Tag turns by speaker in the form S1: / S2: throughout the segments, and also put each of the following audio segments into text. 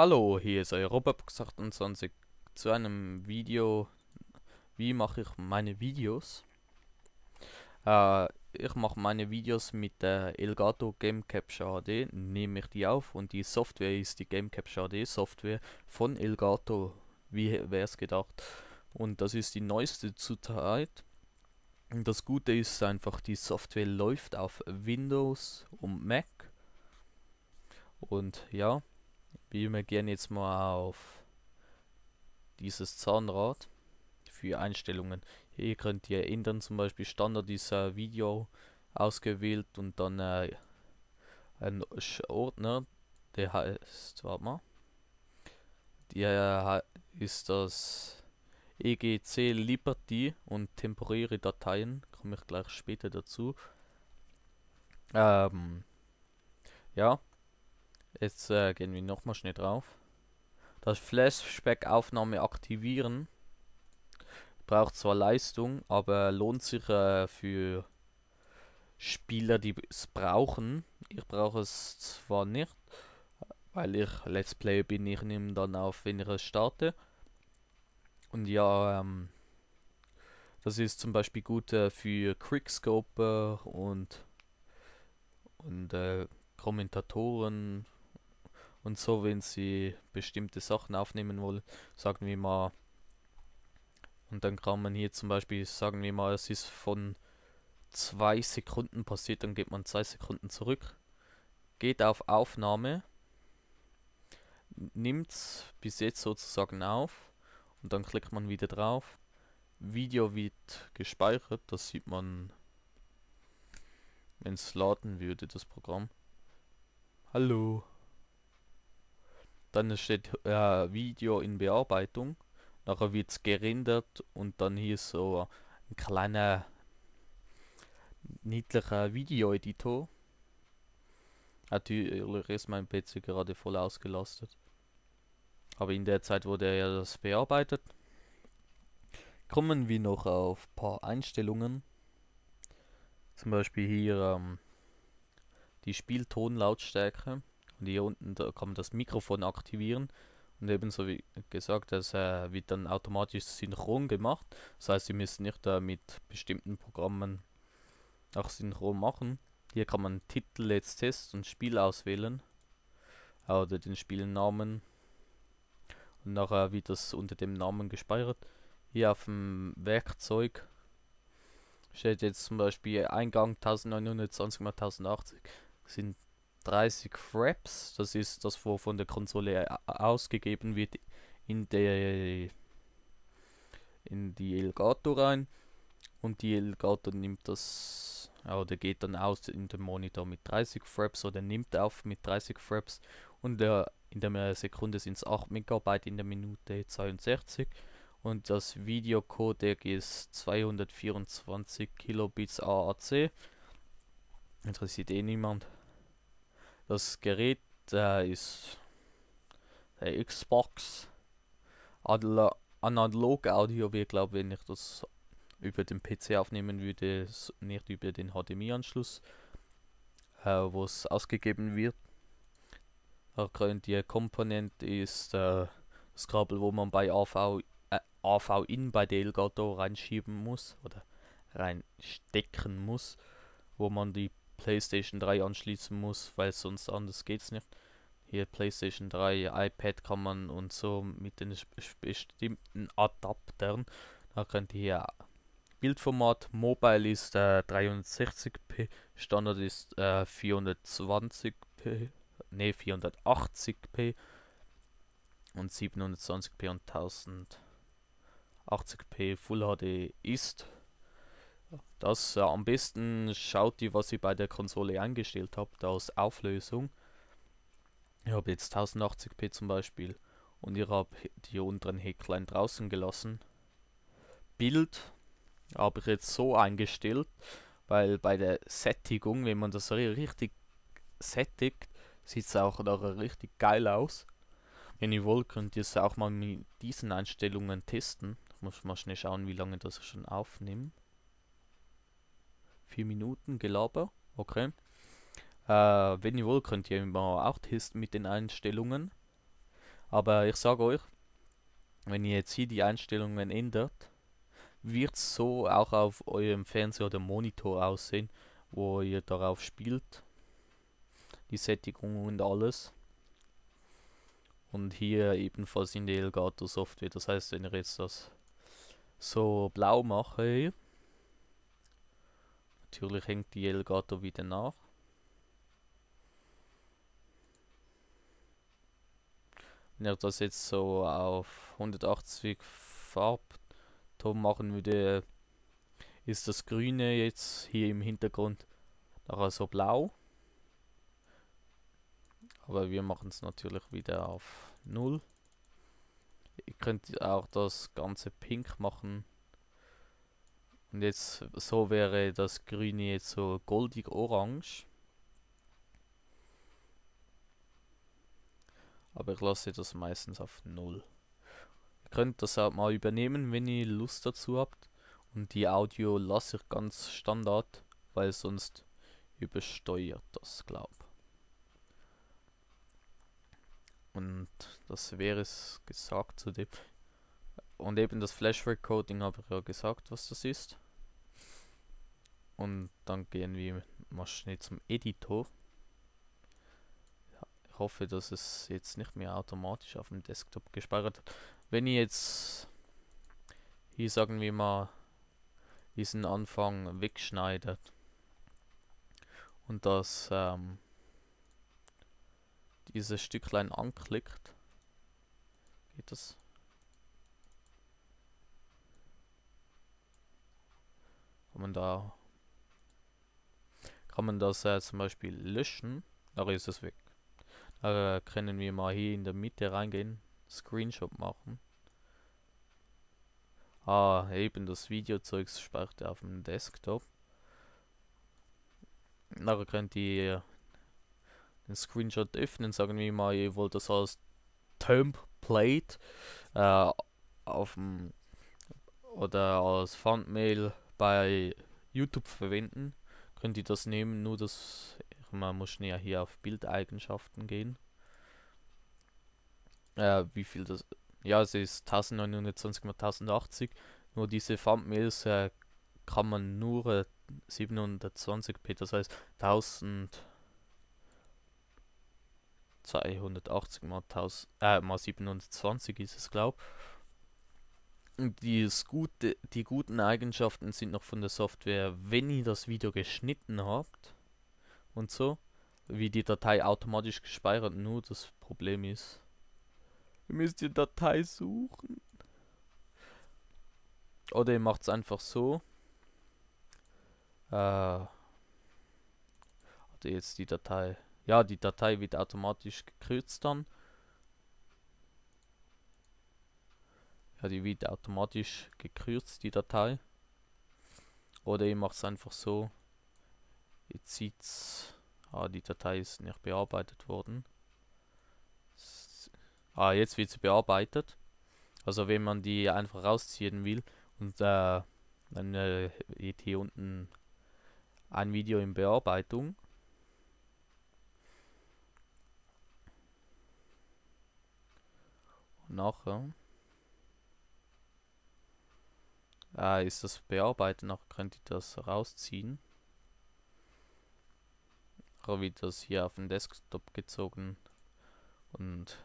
S1: Hallo, hier ist euer Robert28 zu einem Video, wie mache ich meine Videos. Äh, ich mache meine Videos mit der Elgato Game Capture HD, nehme ich die auf und die Software ist die Game Capture HD Software von Elgato, wie wäre es gedacht. Und das ist die neueste zurzeit. Das Gute ist einfach, die Software läuft auf Windows und Mac. Und ja, wir gehen jetzt mal auf dieses Zahnrad für Einstellungen. Hier könnt ihr ändern, zum Beispiel Standard ist äh, Video ausgewählt und dann äh, ein Ordner, der heißt, warte mal, der ist das EGC Liberty und temporäre Dateien, komme ich gleich später dazu. Ähm, ja, Jetzt äh, gehen wir nochmal schnell drauf. Das Flashback-Aufnahme aktivieren. Braucht zwar Leistung, aber lohnt sich äh, für Spieler, die es brauchen. Ich brauche es zwar nicht, weil ich Let's Play bin, ich nehme dann auf, wenn ich es starte. Und ja, ähm, das ist zum Beispiel gut äh, für Quickscoper und, und äh, Kommentatoren und so, wenn sie bestimmte Sachen aufnehmen wollen, sagen wir mal, und dann kann man hier zum Beispiel, sagen wir mal, es ist von zwei Sekunden passiert, dann geht man zwei Sekunden zurück, geht auf Aufnahme, nimmt bis jetzt sozusagen auf und dann klickt man wieder drauf. Video wird gespeichert, das sieht man, wenn es laden würde, das Programm. Hallo. Dann steht äh, Video in Bearbeitung. Nachher wird es gerendert und dann hier so ein kleiner niedlicher Video-Editor. Natürlich ist mein PC gerade voll ausgelastet. Aber in der Zeit wurde ja das bearbeitet. Kommen wir noch auf ein paar Einstellungen. Zum Beispiel hier ähm, die Spieltonlautstärke und hier unten da kann man das Mikrofon aktivieren und ebenso wie gesagt, das äh, wird dann automatisch synchron gemacht. Das heißt, Sie müssen nicht äh, mit bestimmten Programmen auch synchron machen. Hier kann man Titel, jetzt Test und Spiel auswählen äh, oder den Spielnamen und nachher wird das unter dem Namen gespeichert. Hier auf dem Werkzeug steht jetzt zum Beispiel Eingang 1920 x 1080 sind 30 Fraps, das ist das, wo von der Konsole äh, ausgegeben wird, in, der, in die Elgato rein. Und die Elgato nimmt das, oder geht dann aus in den Monitor mit 30 Fraps oder nimmt auf mit 30 Fraps. Und der, äh, in der äh, Sekunde sind es 8 Megabyte, in der Minute 62 und das Videocodec ist 224 Kilobits AAC. Interessiert eh niemand. Das Gerät äh, ist der Xbox Adler analog Audio wäre, glaube wenn ich das über den PC aufnehmen würde, nicht über den HDMI-Anschluss, äh, wo es ausgegeben wird. Die Komponente ist äh, das Kabel, wo man bei AV, äh, AV in bei Delgado reinschieben muss oder reinstecken muss, wo man die PlayStation 3 anschließen muss, weil sonst anders geht's nicht. Hier PlayStation 3, iPad kann man und so mit den bestimmten Adaptern. Da könnt ihr hier Bildformat, Mobile ist äh, 63p, Standard ist äh, 420p, ne 480p und 720p und 1080p Full HD ist das äh, am besten schaut ihr, was ihr bei der Konsole eingestellt habt als Auflösung. Ich habe jetzt 1080p zum Beispiel und ich habe die unteren Häklein draußen gelassen. Bild habe ich jetzt so eingestellt, weil bei der Sättigung, wenn man das richtig sättigt, sieht es auch nachher richtig geil aus. Wenn ihr wollt, könnt ihr es auch mal mit diesen Einstellungen testen. Ich muss mal schnell schauen, wie lange das schon aufnimmt vier Minuten Gelaber. Okay. Äh, wenn ihr wollt, könnt ihr immer auch testen mit den Einstellungen. Aber ich sage euch, wenn ihr jetzt hier die Einstellungen ändert, wird es so auch auf eurem Fernseher oder Monitor aussehen, wo ihr darauf spielt. Die Sättigung und alles. Und hier ebenfalls in der Elgato Software. Das heißt, wenn ihr jetzt das so blau mache, Natürlich hängt die Elgato wieder nach. Wenn er das jetzt so auf 180 Farbton machen würde, ist das Grüne jetzt hier im Hintergrund nachher so blau. Aber wir machen es natürlich wieder auf 0. Ihr könnt auch das ganze pink machen. Und jetzt so wäre das Grüne jetzt so goldig-orange. Aber ich lasse das meistens auf 0. Ihr könnt das auch mal übernehmen, wenn ihr Lust dazu habt. Und die Audio lasse ich ganz standard, weil sonst übersteuert das, glaube Und das wäre es gesagt zu dem. Und eben das Flash Recording habe ich ja gesagt, was das ist. Und dann gehen wir mal schnell zum Editor. Ich hoffe, dass es jetzt nicht mehr automatisch auf dem Desktop gespeichert hat. Wenn ich jetzt hier sagen wir mal diesen Anfang wegschneidet und das ähm, dieses Stücklein anklickt, geht das? Kann man da kann man das äh, zum Beispiel löschen. Da ist es weg. Da äh, können wir mal hier in der Mitte reingehen, Screenshot machen. Ah, eben das Videozeug speichert auf dem Desktop. Da könnt ihr den Screenshot öffnen, sagen wir mal, ihr wollt das als Template äh, auf dem oder als Thumbnail bei YouTube verwenden könnt ihr das nehmen, nur das, man muss näher hier auf Bildeigenschaften gehen. Äh, wie viel das, ja, es ist 1920 x 1080, nur diese Thumbnails äh, kann man nur äh, 720p, das heißt 1280 x 1000, äh, 720 ist es, glaube ich. Gut, die guten Eigenschaften sind noch von der Software, wenn ihr das Video geschnitten habt und so, wie die Datei automatisch gespeichert. Nur das Problem ist, ihr müsst die Datei suchen. Oder ihr macht es einfach so. Äh, habt ihr jetzt die Datei? Ja, die Datei wird automatisch gekürzt dann. ja, also die wird automatisch gekürzt, die Datei. Oder ihr macht es einfach so. Jetzt es, Ah, die Datei ist nicht bearbeitet worden. Ah, jetzt wird sie bearbeitet. Also wenn man die einfach rausziehen will und äh, dann äh, geht hier unten ein Video in Bearbeitung. Und nachher Ah, ist das bearbeiten noch? Könnt ihr das rausziehen? Habe wird das hier auf den Desktop gezogen. Und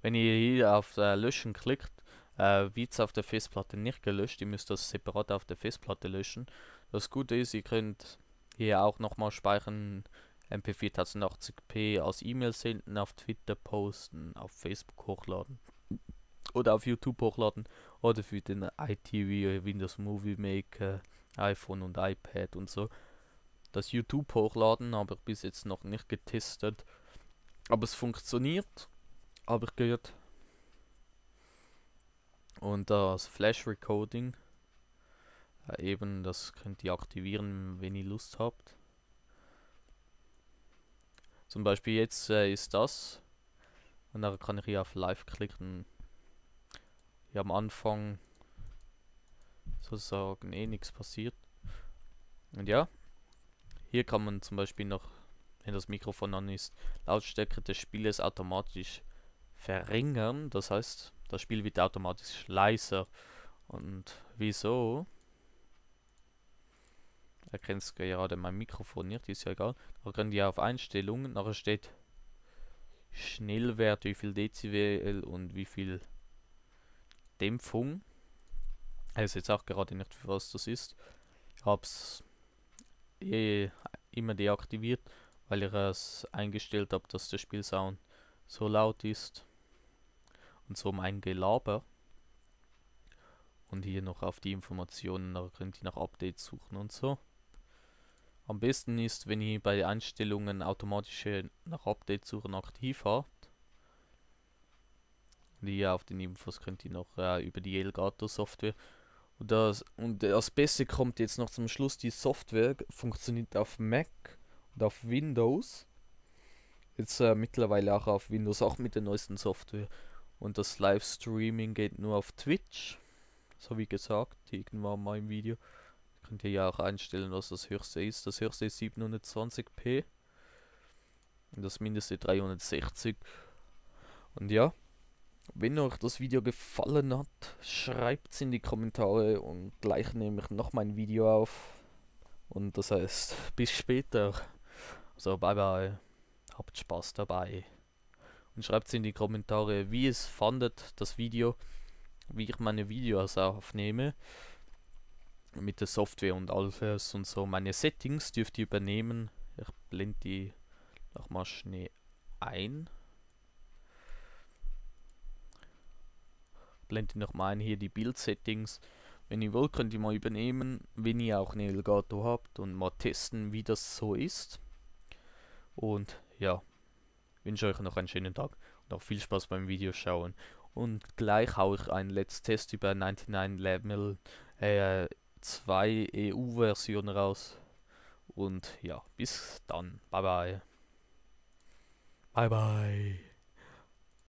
S1: wenn ihr hier auf äh, Löschen klickt, äh, wird es auf der Festplatte nicht gelöscht. Ihr müsst das separat auf der Festplatte löschen. Das Gute ist, ihr könnt hier auch nochmal speichern. MP4 p als E-Mail senden, auf Twitter posten, auf Facebook hochladen oder auf YouTube hochladen oder für den iTV, Windows Movie Maker, iPhone und iPad und so. Das YouTube hochladen habe ich bis jetzt noch nicht getestet, aber es funktioniert, habe ich gehört. Und das Flash Recording, eben das könnt ihr aktivieren, wenn ihr Lust habt. Zum Beispiel jetzt äh, ist das. Und dann kann ich hier auf Live klicken ja am Anfang sozusagen eh nichts passiert. Und ja, hier kann man zum Beispiel noch, wenn das Mikrofon an ist, Lautstärke des Spieles automatisch verringern. Das heißt, das Spiel wird automatisch leiser. Und wieso? Erkennst gerade mein Mikrofon nicht, ist ja egal. Da könnt ihr auf Einstellungen, nachher steht Schnellwert, wie viel Dezibel und wie viel Dämpfung. weiß jetzt auch gerade nicht, für was das ist. Ich habe es eh immer deaktiviert, weil ich es eingestellt habe, dass der Spielsound so laut ist. Und so mein Gelaber. Und hier noch auf die Informationen, da könnt ihr nach Updates suchen und so. Am besten ist, wenn ihr bei Einstellungen automatische nach Updates suchen aktiv habt die auf den Infos könnt ihr noch äh, über die Elgato Software. Und das, und das Beste kommt jetzt noch zum Schluss, die Software funktioniert auf Mac und auf Windows. Jetzt äh, mittlerweile auch auf Windows, auch mit der neuesten Software. Und das Livestreaming geht nur auf Twitch. So wie gesagt, irgendwann mal im Video. Könnt ihr ja auch einstellen, was das höchste ist. Das höchste ist 720p. Und das mindeste 360. Und ja, wenn euch das Video gefallen hat, schreibt es in die Kommentare und gleich nehme ich noch mein Video auf. Und das heißt, bis später. So, also, bye bye. Habt Spaß dabei. Und schreibt es in die Kommentare, wie es fandet, das Video, wie ich meine Videos aufnehme. Mit der Software und alles und so. Meine Settings dürft ihr übernehmen. Ich blende die nochmal schnell ein. blende nochmal ein hier die Build-Settings. Wenn ihr wollt, könnt ihr mal übernehmen, wenn ihr auch eine Elgato habt und mal testen, wie das so ist. Und ja, wünsche euch noch einen schönen Tag und auch viel Spaß beim Video schauen. Und gleich haue ich einen Let's Test über 99 Level äh, 2 EU-Version raus. Und ja, bis dann. Bye bye. Bye bye.